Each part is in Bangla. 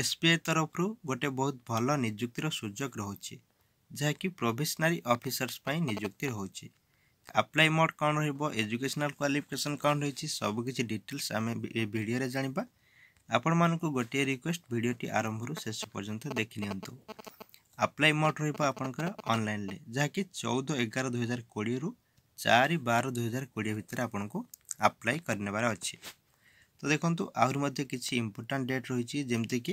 ଏସ୍ବିଆଇ ତରଫରୁ ଗୋଟିଏ ବହୁତ ଭଲ ନିଯୁକ୍ତିର ସୁଯୋଗ ରହୁଛି ଯାହାକି ପ୍ରୋଭିସନାରୀ ଅଫିସର୍ସ ପାଇଁ ନିଯୁକ୍ତି ରହୁଛି ଆପ୍ଲାଏ ମୋଡ଼୍ କ'ଣ ରହିବ ଏଜୁକେସନାଲ୍ କ୍ୱାଲିଫିକେସନ୍ କ'ଣ ରହିଛି ସବୁକିଛି ଡିଟେଲ୍ସ ଆମେ ଏ ଭିଡ଼ିଓରେ ଜାଣିବା ଆପଣମାନଙ୍କୁ ଗୋଟିଏ ରିକ୍ୱେଷ୍ଟ ଭିଡ଼ିଓଟି ଆରମ୍ଭରୁ ଶେଷ ପର୍ଯ୍ୟନ୍ତ ଦେଖିନିଅନ୍ତୁ ଆପ୍ଲାଏ ମୋଡ଼ ରହିବ ଆପଣଙ୍କର ଅନଲାଇନ୍ରେ ଯାହାକି ଚଉଦ ଏଗାର ଦୁଇହଜାର କୋଡ଼ିଏରୁ ଚାରି ବାର ଦୁଇହଜାର କୋଡ଼ିଏ ଭିତରେ ଆପଣଙ୍କୁ ଆପ୍ଲାଏ କରିନେବାର ଅଛି ତ ଦେଖନ୍ତୁ ଆହୁରି ମଧ୍ୟ କିଛି ଇମ୍ପୋର୍ଟାଣ୍ଟ ଡେଟ୍ ରହିଛି ଯେମିତିକି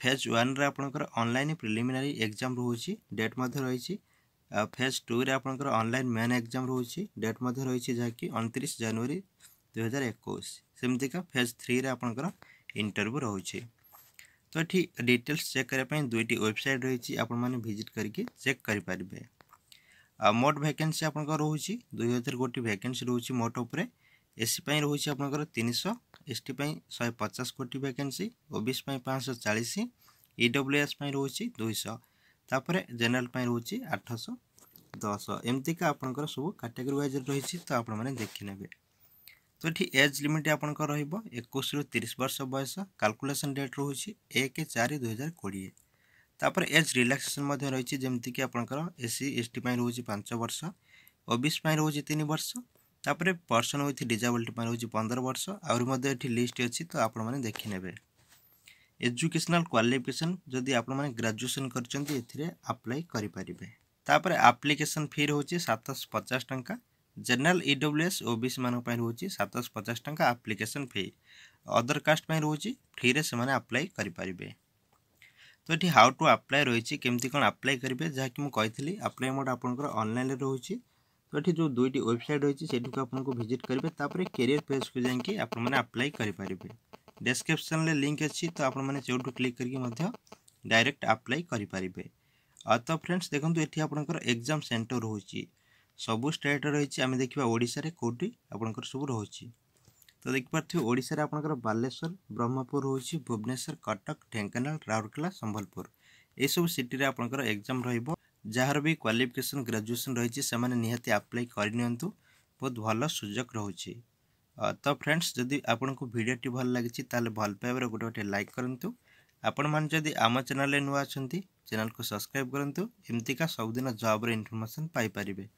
ଫେଜ୍ ୱାନ୍ରେ ଆପଣଙ୍କର ଅନଲାଇନ୍ ପ୍ରିଲିମିନାରୀ ଏକ୍ଜାମ୍ ରହୁଛି ଡେଟ୍ ମଧ୍ୟ ରହିଛି ଫେଜ୍ ଟୁରେ ଆପଣଙ୍କର ଅନଲାଇନ୍ ମେନ୍ ଏକ୍ଜାମ୍ ରହୁଛି ଡେଟ୍ ମଧ୍ୟ ରହିଛି ଯାହାକି ଅଣତିରିଶ ଜାନୁଆରୀ ଦୁଇହଜାର ଏକୋଇଶ ସେମିତିକା ଫେଜ୍ ଥ୍ରୀରେ ଆପଣଙ୍କର ଇଣ୍ଟରଭ୍ୟୁ ରହୁଛି ତ ଏଠି ଡିଟେଲ୍ସ ଚେକ୍ କରିବା ପାଇଁ ଦୁଇଟି ୱେବସାଇଟ୍ ରହିଛି ଆପଣମାନେ ଭିଜିଟ୍ କରିକି ଚେକ୍ କରିପାରିବେ ମୋଟ ଭ୍ୟାକେନ୍ସି ଆପଣଙ୍କର ରହୁଛି ଦୁଇ ହଜାର ଗୋଟି ଭ୍ୟାକେନ୍ସି ରହୁଛି ମୋଟ ଉପରେ এসি পাই রয়েছে আপনার তিনশহ এসটি পাই শহে পচাশ কোটি ভ্যাকেন্সি ওবিসি পাই পাঁচশো চাশ ইডব্লুএস e পাই রয়েছে দুইশহ তাপরে জেনারেল পাই রয়েছে আঠশহ দশ এমতিকা আপনার সব ক্যাটেগরি ওয়াইজ রয়েছে তো আপনার দেখি নেবে তো এটি এজ লিমিট আপনার রহব একুশ রু তিরিশ বর্ষ বয়স কাল্কুলেসন ডেট রয়েছে এক চারি দুই হাজার কোড়িয়ে তাপরে এজ রিলাক্সেসন রয়েছে যেমিকি আপনার এসি এসটি রয়েছে পাঁচ বর্ষ ওবিসি রয়েছে তিন বর্ষ ତାପରେ ପର୍ସନ୍ ୱିଥ୍ ଡିଜାବିଲିଟି ମାନେ ହେଉଛି ପନ୍ଦର ବର୍ଷ ଆହୁରି ମଧ୍ୟ ଏଠି ଲିଷ୍ଟ ଅଛି ତ ଆପଣମାନେ ଦେଖିନେବେ ଏଜୁକେସନାଲ୍ କ୍ୱାଲିଫିକେସନ୍ ଯଦି ଆପଣମାନେ ଗ୍ରାଜୁଏସନ୍ କରିଛନ୍ତି ଏଥିରେ ଆପ୍ଲାଏ କରିପାରିବେ ତାପରେ ଆପ୍ଲିକେସନ୍ ଫି ରହୁଛି ସାତଶହ ପଚାଶ ଟଙ୍କା ଜେନେରାଲ୍ ଇଡବ୍ଲ୍ୟୁ ଏସ୍ ଓବିସି ମାନଙ୍କ ପାଇଁ ରହୁଛି ସାତଶହ ପଚାଶ ଟଙ୍କା ଆପ୍ଲିକେସନ୍ ଫି ଅଦର କାଷ୍ଟ ପାଇଁ ରହୁଛି ଫ୍ରିରେ ସେମାନେ ଆପ୍ଲାଏ କରିପାରିବେ ତ ଏଠି ହାଉ ଟୁ ଆପ୍ଲାଏ ରହିଛି କେମିତି କ'ଣ ଆପ୍ଲାଏ କରିବେ ଯାହାକି ମୁଁ କହିଥିଲି ଆପ୍ଲାଏ ମୋଡ଼ ଆପଣଙ୍କର ଅନଲାଇନ୍ରେ ରହୁଛି तो, तो, तो, तो ये जो दुईट वेबसाइट रही है सही से आपको भिजिट करेंगे कैरियर पेज को जाकि आप्लाय करेंगे डेस्क्रिपन लिंक अच्छी तो आपठ क्लिक करके डायरेक्ट आप्लाय करेंगे तो फ्रेंड्स देखो ये आपजाम सेन्टर रोचे सब स्टेट रही आम देखा ओडार कौटी आप सब रोचे तो देखिपे ओडार आपंकर बालेश्वर ब्रह्मपुर रोच भुवनेश्वर कटक ढेकाना राउरकेला संबलपुर यह सब सिटी आपजाम एग्जाम रोज ଯାହାର ବି କ୍ୱାଲିଫିକେସନ୍ ଗ୍ରାଜୁଏସନ୍ ରହିଛି ସେମାନେ ନିହାତି ଆପ୍ଲାଏ କରିନିଅନ୍ତୁ ବହୁତ ଭଲ ସୁଯୋଗ ରହୁଛି ତ ଫ୍ରେଣ୍ଡସ୍ ଯଦି ଆପଣଙ୍କୁ ଭିଡ଼ିଓଟି ଭଲ ଲାଗିଛି ତାହେଲେ ଭଲ ପାଇବାର ଗୋଟେ ଗୋଟେ ଲାଇକ୍ କରନ୍ତୁ ଆପଣମାନେ ଯଦି ଆମ ଚ୍ୟାନେଲ୍ରେ ନୂଆ ଅଛନ୍ତି ଚ୍ୟାନେଲ୍କୁ ସବସ୍କ୍ରାଇବ୍ କରନ୍ତୁ ଏମିତିକା ସବୁଦିନ ଜବ୍ର ଇନଫର୍ମେସନ୍ ପାଇପାରିବେ